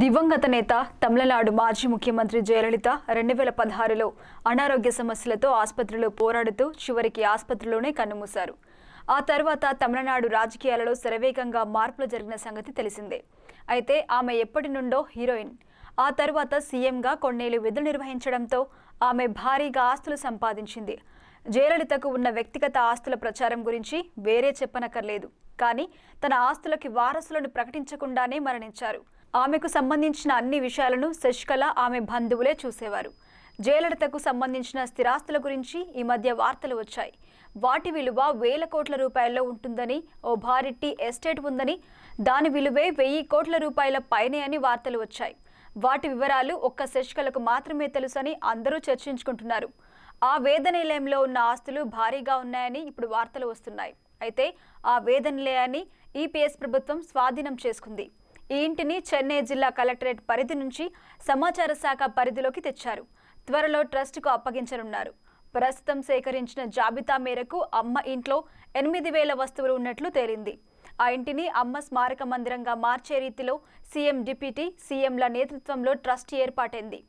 దివంగత నేత తమిళనాడు మాజీ ముఖ్యమంత్రి జయలలిత రెండు వేల పదహారులో అనారోగ్య సమస్యలతో ఆసుపత్రిలో పోరాడుతూ చివరికి ఆసుపత్రిలోనే కన్నుమూశారు ఆ తర్వాత తమిళనాడు రాజకీయాలలో శరవేగంగా మార్పులు జరిగిన సంగతి తెలిసిందే అయితే ఆమె ఎప్పటి నుండో హీరోయిన్ ఆ తర్వాత సీఎంగా కొన్నేళ్లు విధులు నిర్వహించడంతో ఆమె భారీగా ఆస్తులు సంపాదించింది జయలలితకు ఉన్న వ్యక్తిగత ఆస్తుల ప్రచారం గురించి వేరే చెప్పనక్కర్లేదు కానీ తన ఆస్తులకి వారసులను ప్రకటించకుండానే మరణించారు ఆమెకు సంబంధించిన అన్ని విషయాలను శశికళ ఆమె బంధువులే చూసేవారు జయలలితకు సంబంధించిన స్థిరాస్తుల గురించి ఈ మధ్య వార్తలు వచ్చాయి వాటి విలువ వేల కోట్ల రూపాయల్లో ఉంటుందని ఓ భారీ ఎస్టేట్ ఉందని దాని విలువే వెయ్యి కోట్ల రూపాయల పైనే అని వార్తలు వచ్చాయి వాటి వివరాలు ఒక్క శశికళకు మాత్రమే తెలుసని అందరూ చర్చించుకుంటున్నారు ఆ వేదనిలయంలో ఉన్న ఆస్తులు భారీగా ఉన్నాయని ఇప్పుడు వార్తలు వస్తున్నాయి అయితే ఆ వేదనిలయాన్ని ఈపీఎస్ ప్రభుత్వం స్వాధీనం చేసుకుంది ఈ ఇంటిని చెన్నై జిల్లా కలెక్టరేట్ పరిధి నుంచి సమాచార శాఖ పరిధిలోకి తెచ్చారు త్వరలో ట్రస్టుకు అప్పగించనున్నారు ప్రస్తుతం సేకరించిన జాబితా మేరకు అమ్మ ఇంట్లో ఎనిమిది వేల వస్తువులు ఉన్నట్లు తేలింది ఆ ఇంటిని అమ్మ స్మారక మందిరంగా మార్చే రీతిలో సీఎం డిప్యూటీ సీఎంల నేతృత్వంలో ట్రస్ట్ ఏర్పాటైంది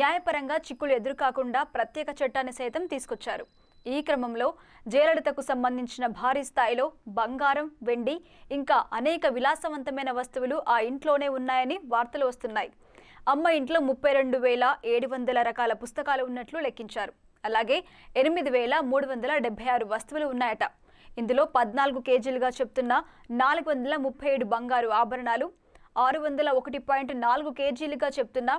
న్యాయపరంగా చిక్కులు ఎదురుకాకుండా ప్రత్యేక చట్టాన్ని సైతం తీసుకొచ్చారు ఈ క్రమంలో జయలలితకు సంబంధించిన భారీ స్థాయిలో బంగారం వెండి ఇంకా అనేక విలాసవంతమైన వస్తువులు ఆ ఇంట్లోనే ఉన్నాయని వార్తలు వస్తున్నాయి అమ్మ ఇంట్లో ముప్పై రెండు వేల ఏడు వందల రకాల పుస్తకాలు ఉన్నట్లు లెక్కించారు అలాగే ఎనిమిది వేల మూడు వందల డెబ్బై ఆరు వస్తువులు ఉన్నాయట ఇందులో పద్నాలుగు కేజీలుగా చెప్తున్న నాలుగు వందల ముప్పై ఏడు బంగారు ఆభరణాలు ఆరు వందల ఒకటి పాయింట్ నాలుగు కేజీలుగా చెప్తున్న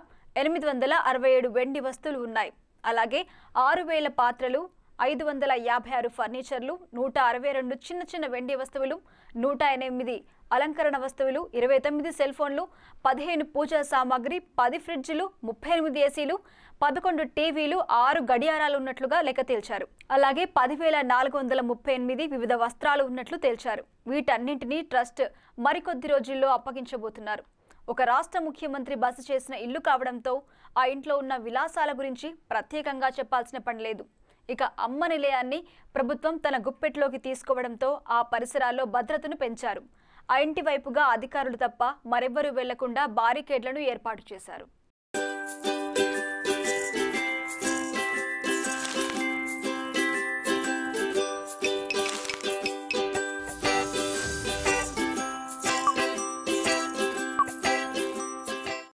ఎనిమిది వందల అరవై ఏడు వెండి వస్తువులు ఉన్నాయి అలాగే ఆరు వేల పాత్రలు ఐదు వందల యాభై ఆరు ఫర్నిచర్లు నూట అరవై రెండు చిన్న చిన్న వెండి వస్తువులు నూట ఎనిమిది అలంకరణ వస్తువులు ఇరవై తొమ్మిది సెల్ ఫోన్లు పదిహేను పూజా సామాగ్రి పది ఫ్రిడ్జ్లు ముప్పై ఎనిమిది ఏసీలు పదకొండు టీవీలు ఆరు గడియారాలు ఉన్నట్లుగా లెక్క తేల్చారు అలాగే పదివేల నాలుగు వందల ముప్పై ఎనిమిది వివిధ వస్త్రాలు ఉన్నట్లు తేల్చారు వీటన్నింటినీ ట్రస్ట్ మరికొద్ది రోజుల్లో అప్పగించబోతున్నారు ఒక రాష్ట్ర ముఖ్యమంత్రి బస చేసిన ఇల్లు కావడంతో ఆ ఇంట్లో ఉన్న విలాసాల గురించి ప్రత్యేకంగా చెప్పాల్సిన పని లేదు ఇక అమ్మ నిలయాన్ని ప్రభుత్వం తన గుప్పెట్లోకి తీసుకోవడంతో ఆ పరిసరాల్లో భద్రతను పెంచారు ఆ ఇంటి వైపుగా అధికారులు తప్ప మరెవ్వరూ వెళ్లకుండా బారికేడ్లను ఏర్పాటు చేశారు